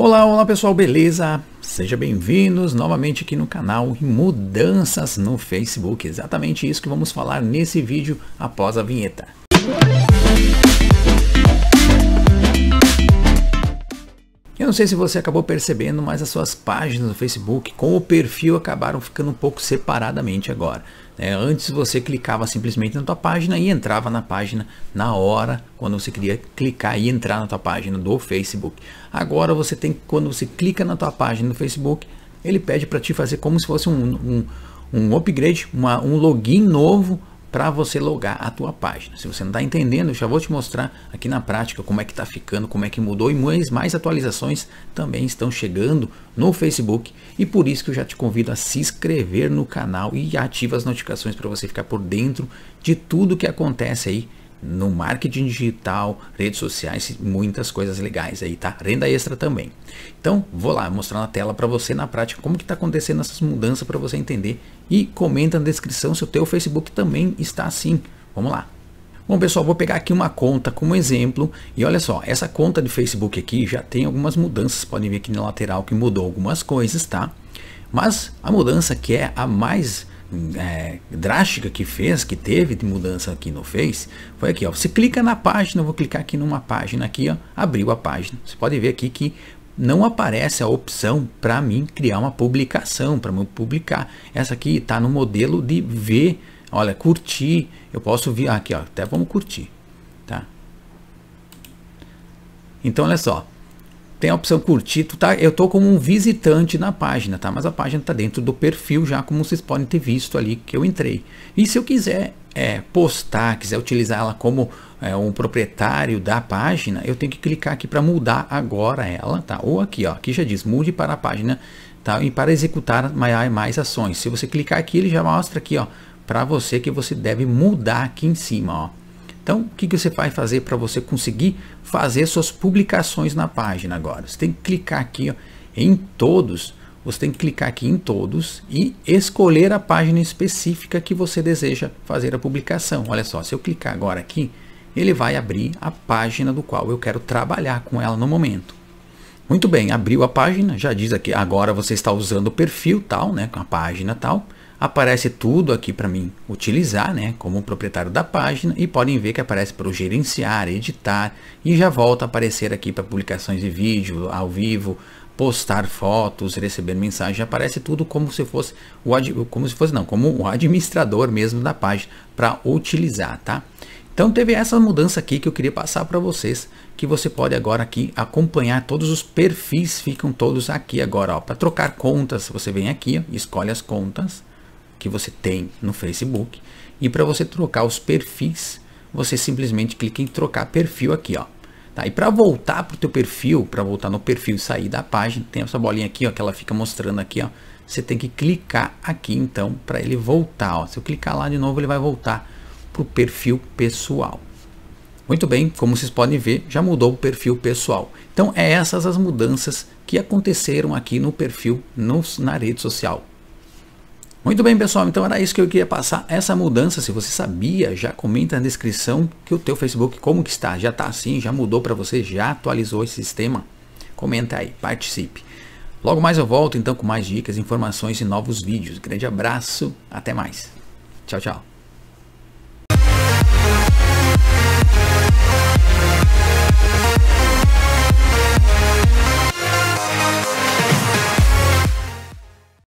Olá, olá pessoal, beleza? Sejam bem-vindos novamente aqui no canal Mudanças no Facebook. Exatamente isso que vamos falar nesse vídeo após a vinheta. Eu não sei se você acabou percebendo, mas as suas páginas no Facebook com o perfil acabaram ficando um pouco separadamente agora. Né? antes você clicava simplesmente na tua página e entrava na página na hora quando você queria clicar e entrar na tua página do Facebook. Agora você tem quando você clica na tua página do Facebook, ele pede para te fazer como se fosse um, um, um upgrade, uma, um login novo para você logar a tua página. Se você não está entendendo, eu já vou te mostrar aqui na prática como é que está ficando, como é que mudou e mais, mais atualizações também estão chegando no Facebook e por isso que eu já te convido a se inscrever no canal e ativa as notificações para você ficar por dentro de tudo que acontece aí no marketing digital, redes sociais, muitas coisas legais aí, tá? Renda extra também. Então, vou lá mostrar na tela para você na prática como que tá acontecendo essas mudanças para você entender e comenta na descrição se o teu Facebook também está assim. Vamos lá. Bom pessoal, vou pegar aqui uma conta como exemplo e olha só, essa conta de Facebook aqui já tem algumas mudanças, podem ver aqui na lateral que mudou algumas coisas, tá? Mas a mudança que é a mais é, drástica que fez, que teve de mudança aqui no Face, foi aqui, ó. Você clica na página, eu vou clicar aqui numa página aqui, ó, abriu a página. Você pode ver aqui que não aparece a opção para mim criar uma publicação, para eu publicar. Essa aqui está no modelo de ver, olha, curtir. Eu posso vir aqui, ó, até vamos curtir, tá? Então, olha só, tem a opção curtir, tu tá, eu tô como um visitante na página, tá? Mas a página tá dentro do perfil já, como vocês podem ter visto ali que eu entrei. E se eu quiser é, postar, quiser utilizar ela como é, um proprietário da página, eu tenho que clicar aqui para mudar agora ela, tá? Ou aqui, ó, aqui já diz mude para a página, tá? E para executar mais, mais ações. Se você clicar aqui, ele já mostra aqui, ó, para você que você deve mudar aqui em cima, ó. Então, o que, que você vai fazer para você conseguir fazer suas publicações na página agora? Você tem que clicar aqui ó, em todos, você tem que clicar aqui em todos e escolher a página específica que você deseja fazer a publicação. Olha só, se eu clicar agora aqui, ele vai abrir a página do qual eu quero trabalhar com ela no momento. Muito bem, abriu a página, já diz aqui, agora você está usando o perfil tal, né, com a página tal aparece tudo aqui para mim utilizar, né, como proprietário da página, e podem ver que aparece para o gerenciar, editar, e já volta a aparecer aqui para publicações de vídeo, ao vivo, postar fotos, receber mensagem, aparece tudo como se fosse o como se fosse não, como o administrador mesmo da página para utilizar, tá? Então teve essa mudança aqui que eu queria passar para vocês, que você pode agora aqui acompanhar todos os perfis, ficam todos aqui agora, ó, para trocar contas, você vem aqui, ó, escolhe as contas, que você tem no Facebook. E para você trocar os perfis, você simplesmente clica em trocar perfil aqui, ó. Tá? E para voltar para o teu perfil, para voltar no perfil e sair da página, tem essa bolinha aqui, ó, que ela fica mostrando aqui, ó. Você tem que clicar aqui então para ele voltar. Ó. Se eu clicar lá de novo, ele vai voltar para o perfil pessoal. Muito bem, como vocês podem ver, já mudou o perfil pessoal. Então, é essas as mudanças que aconteceram aqui no perfil no, na rede social. Muito bem, pessoal, então era isso que eu queria passar. Essa mudança, se você sabia, já comenta na descrição que o teu Facebook como que está? Já está assim? Já mudou para você? Já atualizou esse sistema? Comenta aí, participe. Logo mais eu volto então com mais dicas, informações e novos vídeos. Grande abraço, até mais. Tchau, tchau.